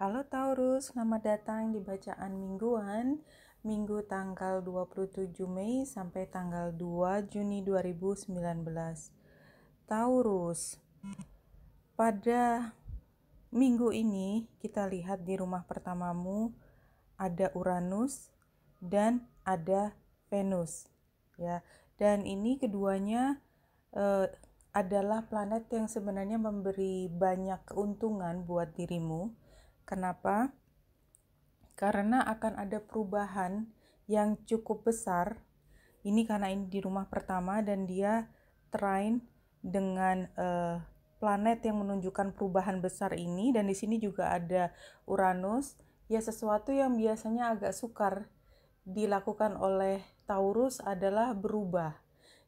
Halo Taurus, selamat datang di bacaan mingguan Minggu tanggal 27 Mei sampai tanggal 2 Juni 2019 Taurus Pada minggu ini kita lihat di rumah pertamamu ada Uranus dan ada Venus ya dan ini keduanya eh, adalah planet yang sebenarnya memberi banyak keuntungan buat dirimu Kenapa? Karena akan ada perubahan yang cukup besar. Ini karena ini di rumah pertama dan dia train dengan uh, planet yang menunjukkan perubahan besar ini dan di sini juga ada Uranus, ya sesuatu yang biasanya agak sukar dilakukan oleh Taurus adalah berubah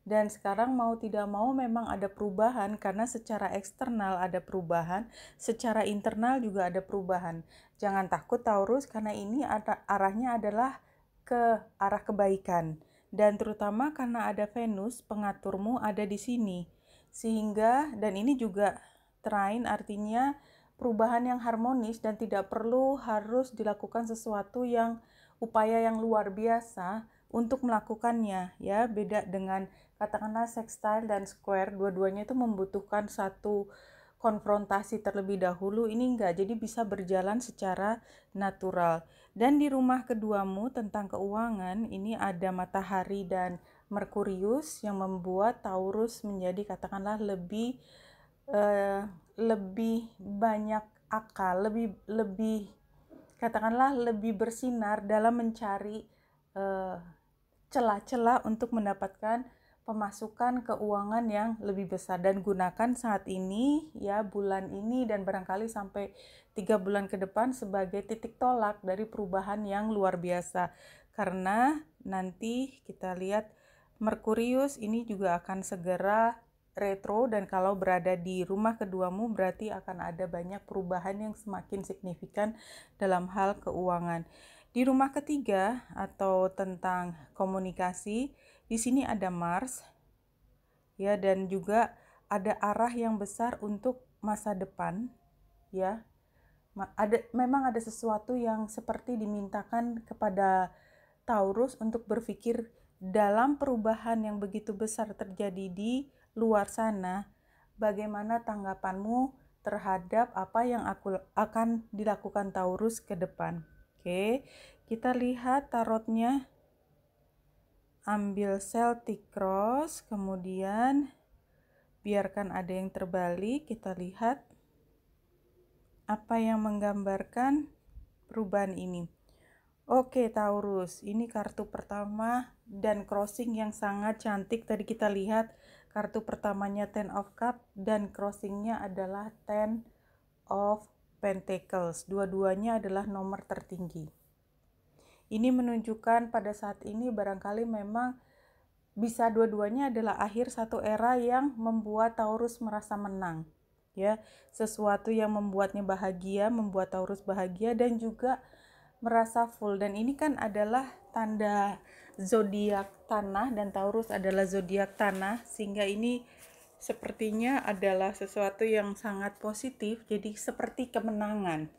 dan sekarang mau tidak mau memang ada perubahan karena secara eksternal ada perubahan, secara internal juga ada perubahan. Jangan takut Taurus karena ini arahnya adalah ke arah kebaikan dan terutama karena ada Venus pengaturmu ada di sini. Sehingga dan ini juga trine artinya perubahan yang harmonis dan tidak perlu harus dilakukan sesuatu yang upaya yang luar biasa untuk melakukannya ya beda dengan katakanlah sextile dan square dua-duanya itu membutuhkan satu konfrontasi terlebih dahulu ini enggak jadi bisa berjalan secara natural dan di rumah keduamu tentang keuangan ini ada matahari dan Merkurius yang membuat Taurus menjadi katakanlah lebih eh, lebih banyak akal lebih lebih katakanlah lebih bersinar dalam mencari eh, celah-celah untuk mendapatkan pemasukan keuangan yang lebih besar dan gunakan saat ini ya bulan ini dan barangkali sampai tiga bulan ke depan sebagai titik tolak dari perubahan yang luar biasa karena nanti kita lihat Merkurius ini juga akan segera retro dan kalau berada di rumah keduamu berarti akan ada banyak perubahan yang semakin signifikan dalam hal keuangan. Di rumah ketiga atau tentang komunikasi, di sini ada Mars ya dan juga ada arah yang besar untuk masa depan ya. Ada memang ada sesuatu yang seperti dimintakan kepada Taurus untuk berpikir dalam perubahan yang begitu besar terjadi di luar sana, bagaimana tanggapanmu terhadap apa yang aku akan dilakukan Taurus ke depan? Oke, kita lihat tarotnya. Ambil Celtic Cross, kemudian biarkan ada yang terbalik. Kita lihat apa yang menggambarkan perubahan ini. Oke Taurus, ini kartu pertama dan crossing yang sangat cantik. Tadi kita lihat kartu pertamanya Ten of Cup dan crossingnya adalah Ten of Pentacles. Dua-duanya adalah nomor tertinggi. Ini menunjukkan pada saat ini barangkali memang bisa dua-duanya adalah akhir satu era yang membuat Taurus merasa menang. Ya, sesuatu yang membuatnya bahagia, membuat Taurus bahagia dan juga merasa full dan ini kan adalah tanda zodiak tanah dan Taurus adalah zodiak tanah sehingga ini sepertinya adalah sesuatu yang sangat positif, jadi seperti kemenangan.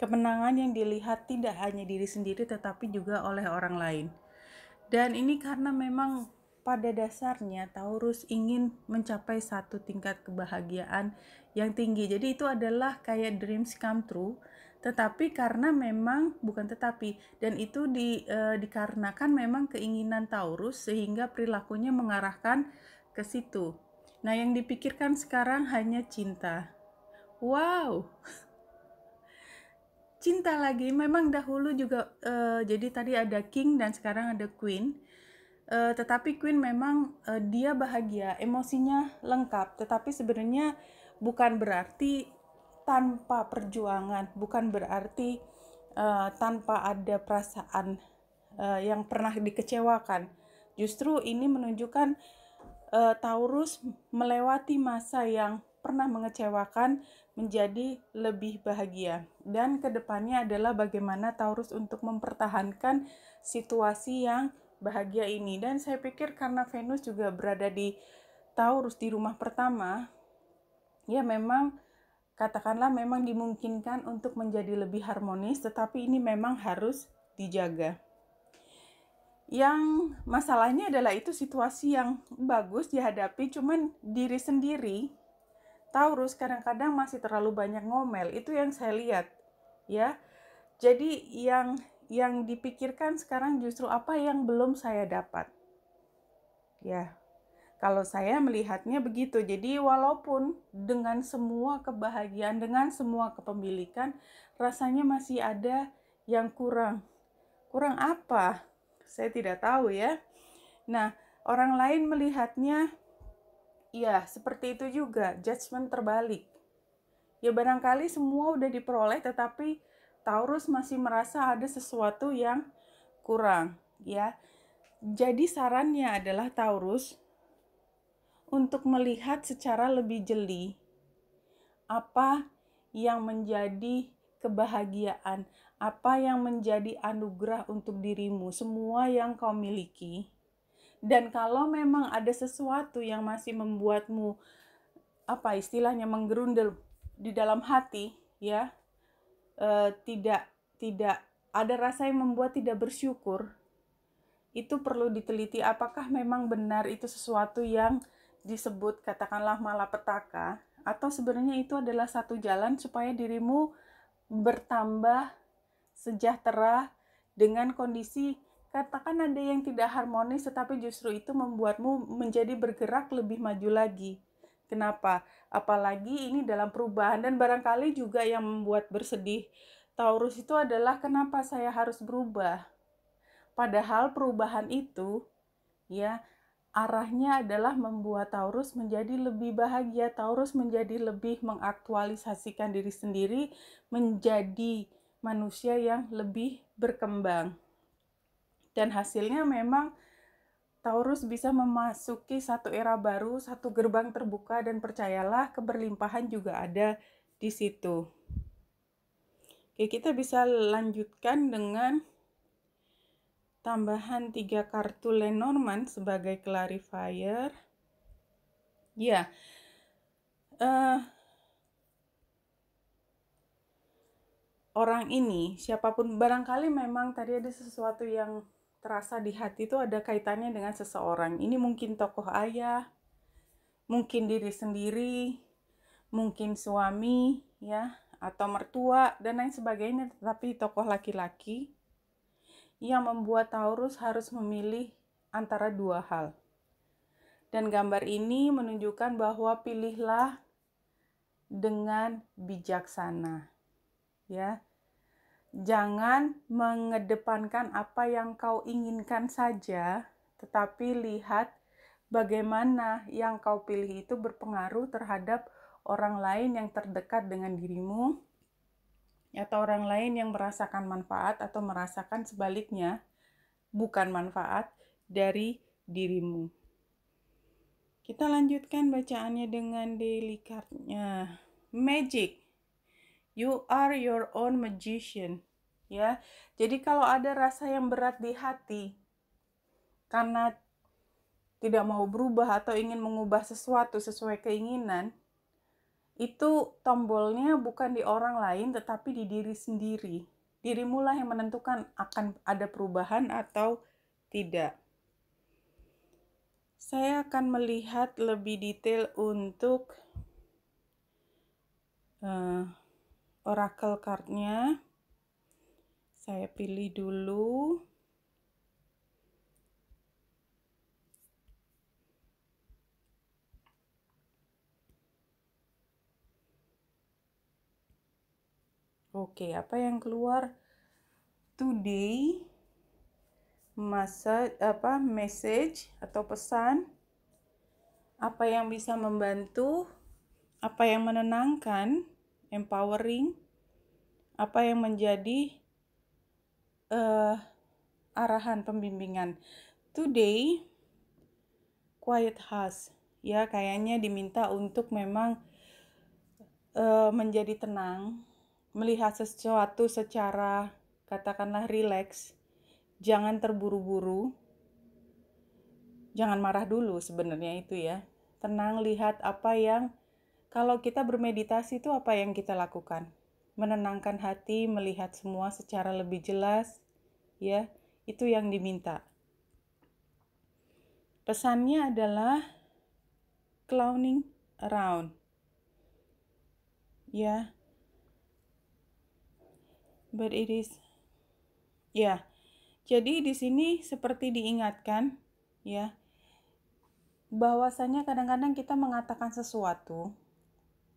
Kemenangan yang dilihat tidak hanya diri sendiri tetapi juga oleh orang lain. Dan ini karena memang pada dasarnya Taurus ingin mencapai satu tingkat kebahagiaan yang tinggi. Jadi itu adalah kayak dreams come true, tetapi karena memang bukan tetapi dan itu di, e, dikarenakan memang keinginan Taurus sehingga perilakunya mengarahkan ke situ. Nah, yang dipikirkan sekarang hanya cinta. Wow. Cinta lagi. Memang dahulu juga uh, jadi tadi ada king dan sekarang ada queen. Uh, tetapi queen memang uh, dia bahagia, emosinya lengkap, tetapi sebenarnya bukan berarti tanpa perjuangan, bukan berarti uh, tanpa ada perasaan uh, yang pernah dikecewakan. Justru ini menunjukkan uh, Taurus melewati masa yang pernah mengecewakan menjadi lebih bahagia. Dan kedepannya adalah bagaimana Taurus untuk mempertahankan situasi yang bahagia ini. Dan saya pikir karena Venus juga berada di Taurus di rumah pertama, ya memang katakanlah memang dimungkinkan untuk menjadi lebih harmonis, tetapi ini memang harus dijaga yang masalahnya adalah itu situasi yang bagus dihadapi cuman diri sendiri Taurus kadang-kadang masih terlalu banyak ngomel itu yang saya lihat ya jadi yang yang dipikirkan sekarang justru apa yang belum saya dapat ya kalau saya melihatnya begitu jadi walaupun dengan semua kebahagiaan dengan semua kepemilikan rasanya masih ada yang kurang kurang apa saya tidak tahu ya. Nah, orang lain melihatnya ya seperti itu juga, judgement terbalik. Ya barangkali semua udah diperoleh tetapi Taurus masih merasa ada sesuatu yang kurang, ya. Jadi sarannya adalah Taurus untuk melihat secara lebih jeli apa yang menjadi kebahagiaan, apa yang menjadi anugerah untuk dirimu, semua yang kau miliki. Dan kalau memang ada sesuatu yang masih membuatmu apa istilahnya menggerundel di dalam hati, ya, e, tidak tidak ada rasa yang membuat tidak bersyukur, itu perlu diteliti apakah memang benar itu sesuatu yang disebut katakanlah malapetaka atau sebenarnya itu adalah satu jalan supaya dirimu bertambah sejahtera dengan kondisi katakan ada yang tidak harmonis tetapi justru itu membuatmu menjadi bergerak lebih maju lagi. Kenapa? Apalagi ini dalam perubahan dan barangkali juga yang membuat bersedih Taurus itu adalah kenapa saya harus berubah. Padahal perubahan itu ya arahnya adalah membuat Taurus menjadi lebih bahagia, Taurus menjadi lebih mengaktualisasikan diri sendiri, menjadi manusia yang lebih berkembang. Dan hasilnya memang Taurus bisa memasuki satu era baru, satu gerbang terbuka dan percayalah keberlimpahan juga ada di situ. Oke, kita bisa lanjutkan dengan tambahan tiga kartu Lenormand sebagai clarifier. Ya, uh, orang ini siapapun barangkali memang tadi ada sesuatu yang terasa di hati itu ada kaitannya dengan seseorang. Ini mungkin tokoh ayah, mungkin diri sendiri, mungkin suami, ya, atau mertua dan lain sebagainya, tetapi tokoh laki-laki yang membuat Taurus harus memilih antara dua hal. Dan gambar ini menunjukkan bahwa pilihlah dengan bijaksana. Ya jangan mengedepankan apa yang kau inginkan saja, tetapi lihat bagaimana yang kau pilih itu berpengaruh terhadap orang lain yang terdekat dengan dirimu, atau orang lain yang merasakan manfaat atau merasakan sebaliknya, bukan manfaat dari dirimu. Kita lanjutkan bacaannya dengan daily card-nya. Magic You are your own magician. Ya. Jadi kalau ada rasa yang berat di hati karena tidak mau berubah atau ingin mengubah sesuatu sesuai keinginan, itu tombolnya bukan di orang lain tetapi di diri sendiri. Dirimu lah yang menentukan akan ada perubahan atau tidak. Saya akan melihat lebih detail untuk uh, oracle cardnya saya pilih dulu Oke, apa yang keluar? Today masa apa message atau pesan apa yang bisa membantu, apa yang menenangkan, empowering, apa yang menjadi uh, arahan pembimbingan. Today, quiet house. Ya, kayaknya diminta untuk memang uh, menjadi tenang, melihat sesuatu secara katakanlah relax, jangan terburu-buru, jangan marah dulu sebenarnya itu ya. Tenang, lihat apa yang kalau kita bermeditasi itu apa yang kita lakukan? Menenangkan hati, melihat semua secara lebih jelas, ya. Itu yang diminta. Pesannya adalah clowning around. Ya. But it is ya. Jadi di sini seperti diingatkan ya bahwasanya kadang-kadang kita mengatakan sesuatu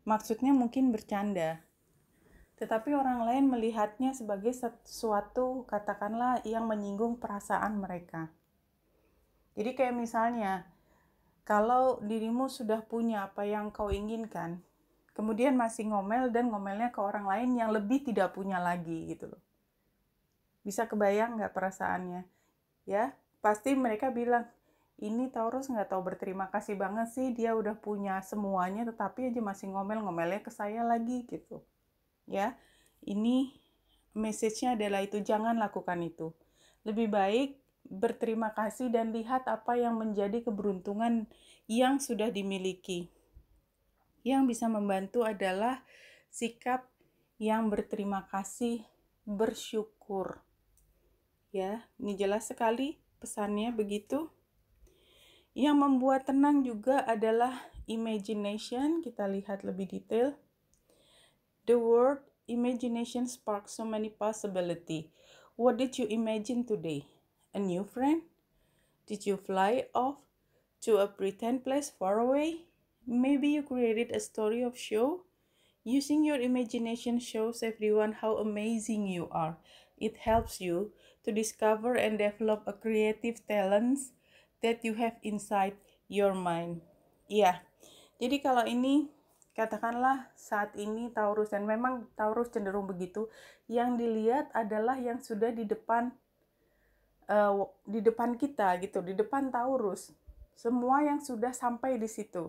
Maksudnya mungkin bercanda. Tetapi orang lain melihatnya sebagai sesuatu, katakanlah, yang menyinggung perasaan mereka. Jadi kayak misalnya, kalau dirimu sudah punya apa yang kau inginkan, kemudian masih ngomel dan ngomelnya ke orang lain yang lebih tidak punya lagi gitu loh. Bisa kebayang nggak perasaannya? Ya, pasti mereka bilang, ini Taurus nggak tahu berterima kasih banget sih dia udah punya semuanya tetapi aja masih ngomel-ngomelnya ke saya lagi gitu ya ini message-nya adalah itu jangan lakukan itu lebih baik berterima kasih dan lihat apa yang menjadi keberuntungan yang sudah dimiliki yang bisa membantu adalah sikap yang berterima kasih bersyukur ya ini jelas sekali pesannya begitu yang membuat tenang juga adalah imagination. Kita lihat lebih detail. The word imagination sparks so many possibility. What did you imagine today? A new friend? Did you fly off to a pretend place far away? Maybe you created a story of show? Using your imagination shows everyone how amazing you are. It helps you to discover and develop a creative talents that you have inside your mind. Iya. Jadi kalau ini katakanlah saat ini Taurus dan memang Taurus cenderung begitu, yang dilihat adalah yang sudah di depan uh, di depan kita gitu, di depan Taurus. Semua yang sudah sampai di situ.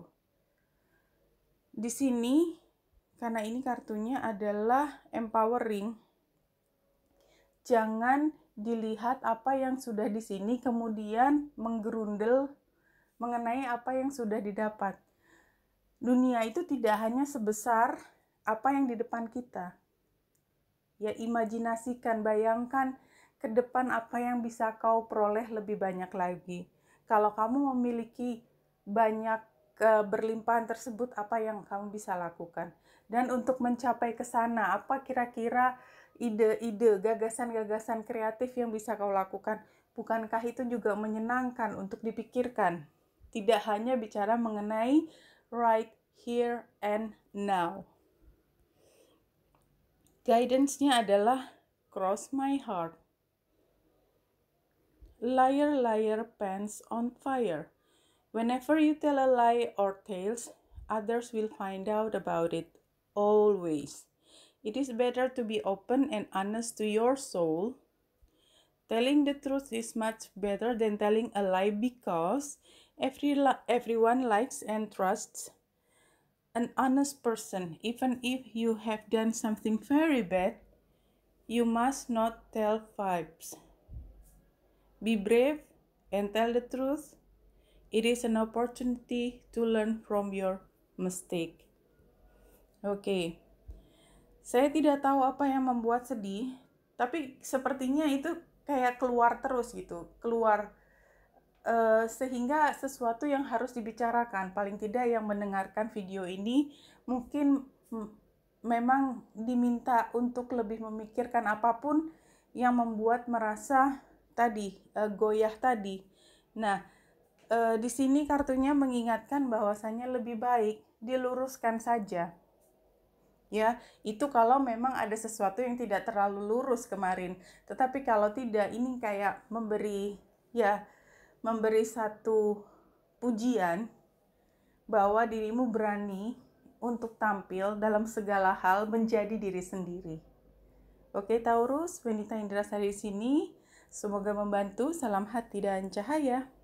Di sini karena ini kartunya adalah empowering. Jangan dilihat apa yang sudah di sini kemudian menggerundel mengenai apa yang sudah didapat. Dunia itu tidak hanya sebesar apa yang di depan kita. Ya imajinasikan, bayangkan ke depan apa yang bisa kau peroleh lebih banyak lagi. Kalau kamu memiliki banyak e, berlimpahan tersebut apa yang kamu bisa lakukan. Dan untuk mencapai ke sana apa kira-kira ide-ide, gagasan-gagasan kreatif yang bisa kau lakukan. Bukankah itu juga menyenangkan untuk dipikirkan? Tidak hanya bicara mengenai right here and now. Guidance-nya adalah cross my heart. Liar, liar, pants on fire. Whenever you tell a lie or tales, others will find out about it. Always. It is better to be open and honest to your soul. Telling the truth is much better than telling a lie because every li everyone likes and trusts an honest person. Even if you have done something very bad, you must not tell fibs. Be brave and tell the truth. It is an opportunity to learn from your mistake. Okay. Saya tidak tahu apa yang membuat sedih, tapi sepertinya itu kayak keluar terus gitu, keluar uh, sehingga sesuatu yang harus dibicarakan. Paling tidak yang mendengarkan video ini mungkin memang diminta untuk lebih memikirkan apapun yang membuat merasa tadi uh, goyah tadi. Nah, uh, di sini kartunya mengingatkan bahwasannya lebih baik diluruskan saja ya itu kalau memang ada sesuatu yang tidak terlalu lurus kemarin tetapi kalau tidak ini kayak memberi ya memberi satu pujian bahwa dirimu berani untuk tampil dalam segala hal menjadi diri sendiri oke Taurus Wenita Indra saya di sini semoga membantu salam hati dan cahaya